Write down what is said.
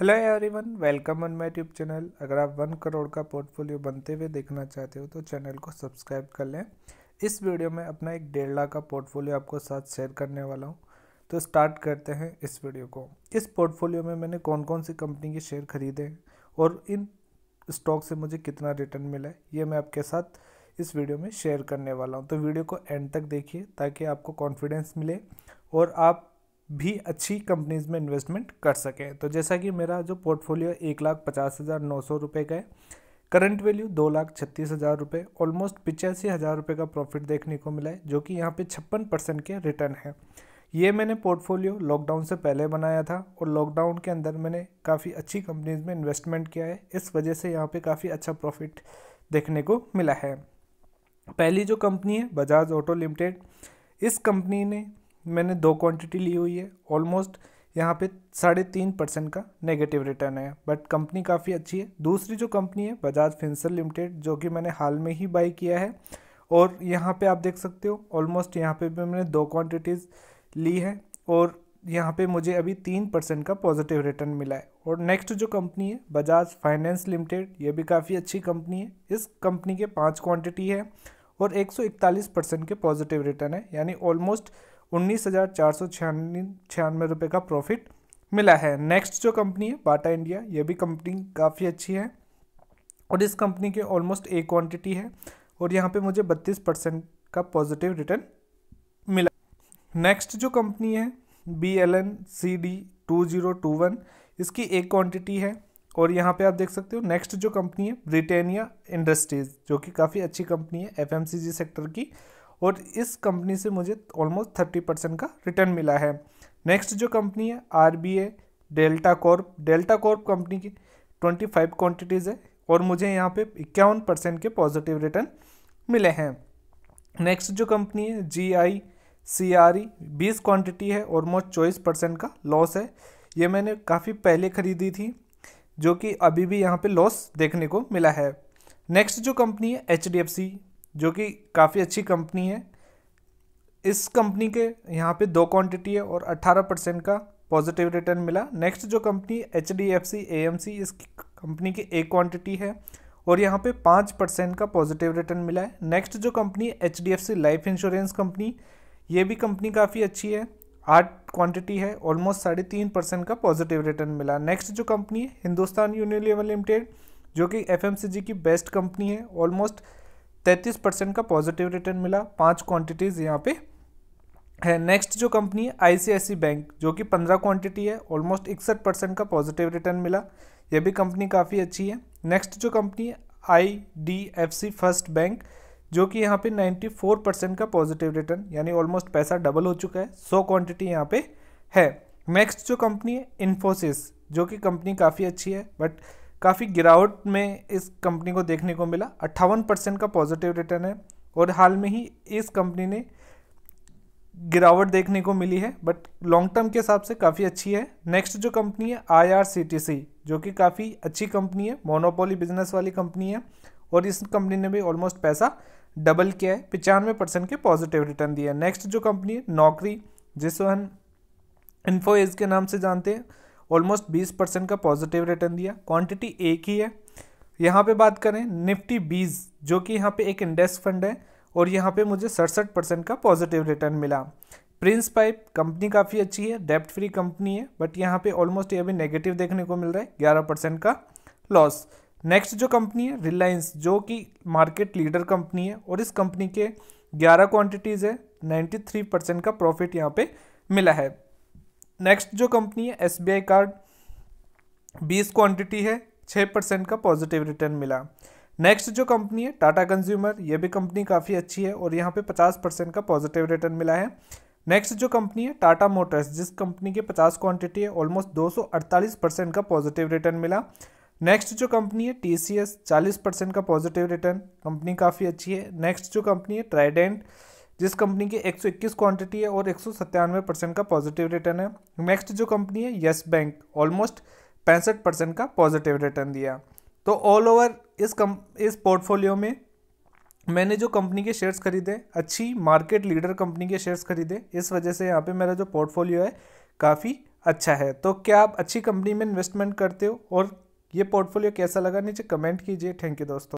hello everyone welcome on my tube channel अगर आप one crore का पोर्टफोलियो बनते हुए देखना चाहते हो तो चैनल को सब्सक्राइब कर लें इस वीडियो में अपना एक डेढ़ लाख का पोर्टफोलियो आपको साथ शेयर करने वाला हूँ तो स्टार्ट करते हैं इस वीडियो को इस पोर्टफोलियो में मैंने कौन कौन सी कंपनी के शेयर खरीदे और इन स्टॉक से मुझे कितना रिटर्न मिला है ये मैं आपके साथ इस वीडियो में शेयर करने वाला हूँ तो वीडियो को एंड तक देखिए ताकि आपको कॉन्फिडेंस मिले और आप भी अच्छी कंपनीज़ में इन्वेस्टमेंट कर सकें तो जैसा कि मेरा जो पोर्टफोलियो एक लाख पचास हज़ार नौ सौ रुपये का है करंट वैल्यू दो लाख छत्तीस हज़ार रुपये ऑलमोस्ट पिचासी हज़ार रुपये का प्रॉफिट देखने को मिला है जो कि यहाँ पे छप्पन परसेंट के रिटर्न है ये मैंने पोर्टफोलियो लॉकडाउन से पहले बनाया था और लॉकडाउन के अंदर मैंने काफ़ी अच्छी कंपनीज़ में इन्वेस्टमेंट किया है इस वजह से यहाँ पे काफ़ी अच्छा प्रॉफिट देखने को मिला है पहली जो कंपनी है बजाज ऑटो लिमिटेड इस कंपनी ने मैंने दो क्वांटिटी ली हुई है ऑलमोस्ट यहाँ पे साढ़े तीन परसेंट का नेगेटिव रिटर्न है बट कंपनी काफ़ी अच्छी है दूसरी जो कंपनी है बजाज फिंसर लिमिटेड जो कि मैंने हाल में ही बाई किया है और यहाँ पे आप देख सकते हो ऑलमोस्ट यहाँ पे भी मैंने दो क्वांटिटीज़ ली है और यहाँ पे मुझे अभी तीन परसेंट का पॉजिटिव रिटर्न मिला है और नेक्स्ट जो कंपनी है बजाज फाइनेंस लिमिटेड ये भी काफ़ी अच्छी कंपनी है इस कंपनी के पाँच क्वांटिटी है और एक परसेंट के पॉजिटिव रिटर्न है यानी ऑलमोस्ट उन्नीस हज़ार चार सौ छियानवे छियानवे रुपये का प्रॉफिट मिला है नेक्स्ट जो कंपनी है बाटा इंडिया ये भी कंपनी काफ़ी अच्छी है और इस कंपनी के ऑलमोस्ट एक क्वांटिटी है और यहाँ पे मुझे बत्तीस परसेंट का पॉजिटिव रिटर्न मिला नेक्स्ट जो कंपनी है B L N C D two zero two one इसकी एक क्वांटिटी है और यहाँ पे आप देख सकते हो नेक्स्ट जो कंपनी है ब्रिटेनिया इंडस्ट्रीज़ जो कि काफ़ी अच्छी कंपनी है एफ सेक्टर की और इस कंपनी से मुझे ऑलमोस्ट थर्टी परसेंट का रिटर्न मिला है नेक्स्ट जो कंपनी है R B A delta corp delta corp company की ट्वेंटी फाइव क्वान्टिटीज़ है और मुझे यहाँ पे इक्यावन परसेंट के पॉजिटिव रिटर्न मिले हैं नेक्स्ट जो कंपनी है जी आई सी आर ई बीस क्वान्टिटी है ऑलमोस्ट चौबीस परसेंट का लॉस है ये मैंने काफ़ी पहले ख़रीदी थी जो कि अभी भी यहाँ पे लॉस देखने को मिला है नेक्स्ट जो कंपनी है एच डी एफ सी जो कि काफ़ी अच्छी कंपनी है इस कंपनी के यहाँ पे दो क्वांटिटी है और 18 परसेंट का पॉजिटिव रिटर्न मिला नेक्स्ट जो company H D F C A M C इस कंपनी की एक क्वांटिटी है और यहाँ पे पाँच परसेंट का पॉजिटिव रिटर्न मिला है नेक्स्ट जो company H D F C life insurance company ये भी कंपनी काफ़ी अच्छी है आठ क्वांटिटी है ऑलमोस्ट साढ़े तीन परसेंट का पॉजिटिव रिटर्न मिला नेक्स्ट जो कंपनी है हिंदुस्तान यूनिलीवर लिमिटेड जो कि एफ एम सी जी की बेस्ट कंपनी है ऑलमोस्ट तैंतीस परसेंट का पॉजिटिव रिटर्न मिला पांच क्वांटिटीज़ यहाँ पे है नेक्स्ट जो कंपनी है आईसीआईसी बैंक जो कि पंद्रह क्वांटिटी है ऑलमोस्ट इकसठ परसेंट का पॉजिटिव रिटर्न मिला यह भी कंपनी काफ़ी अच्छी है नेक्स्ट जो कंपनी है I D F C first bank जो कि यहाँ पे 94 परसेंट का पॉजिटिव रिटर्न यानी ऑलमोस्ट पैसा डबल हो चुका है 100 क्वांटिटी यहाँ पे है नेक्स्ट जो कंपनी है इन्फोसिस जो कि कंपनी काफ़ी अच्छी है बट काफ़ी गिरावट में इस कंपनी को देखने को मिला अट्ठावन परसेंट का पॉजिटिव रिटर्न है और हाल में ही इस कंपनी ने गिरावट देखने को मिली है बट लॉन्ग टर्म के हिसाब से काफ़ी अच्छी है नेक्स्ट जो कंपनी है आई जो कि काफ़ी अच्छी कंपनी है मोनोपोली बिजनेस वाली कंपनी है और इस कंपनी ने भी ऑलमोस्ट पैसा डबल किया है पचानवे परसेंट के पॉजिटिव रिटर्न दिया है नेक्स्ट जो कंपनी है नौकरी जिसे हम इन्फोएज के नाम से जानते हैं ऑलमोस्ट बीस परसेंट का पॉजिटिव रिटर्न दिया क्वांटिटी एक ही है यहाँ पे बात करें निफ्टी बीज जो कि यहाँ पे एक इंडेक्स फंड है और यहाँ पे मुझे सड़सठ परसेंट का पॉजिटिव रिटर्न मिला प्रिंस पाइप कंपनी काफ़ी अच्छी है डेप्ट फ्री कंपनी है बट यहाँ पे ऑलमोस्ट ये अभी नेगेटिव देखने को मिल रहा है ग्यारह परसेंट का लॉस नेक्स्ट जो कंपनी है रिलायंस जो कि मार्केट लीडर कंपनी है और इस कंपनी के ग्यारह क्वांटिटीज़ है नाइन्टी थ्री परसेंट का प्रॉफिट यहाँ पे मिला है नेक्स्ट जो कंपनी है एस कार्ड बीस क्वांटिटी है छः परसेंट का पॉजिटिव रिटर्न मिला नेक्स्ट जो कंपनी है टाटा कंज्यूमर ये भी कंपनी काफ़ी अच्छी है और यहाँ पे पचास परसेंट का पॉजिटिव रिटर्न मिला है नेक्स्ट जो कंपनी है टाटा मोटर्स जिस कंपनी की पचास क्वांटिटी है ऑलमोस्ट अड़तालीस परसेंट का पॉजिटिव रिटर्न मिला नेक्स्ट जो कंपनी है टी सी एस चालीस परसेंट का पॉजिटिव रिटर्न कंपनी काफ़ी अच्छी है नेक्स्ट जो कंपनी है ट्राइडेंट जिस कंपनी की 121 क्वांटिटी है और एक परसेंट का पॉजिटिव रिटर्न है नेक्स्ट जो कंपनी है येस बैंक ऑलमोस्ट पैंसठ परसेंट का पॉजिटिव रिटर्न दिया तो ऑल ओवर इस कम इस पोर्टफोलियो में मैंने जो कंपनी के शेयर्स खरीदे अच्छी मार्केट लीडर कंपनी के शेयर्स खरीदे इस वजह से यहाँ पे मेरा जो पोर्टफोलियो है काफ़ी अच्छा है तो क्या आप अच्छी कंपनी में इन्वेस्टमेंट करते हो और ये पोर्टफोलियो कैसा लगा नीचे कमेंट कीजिए थैंक यू दोस्तों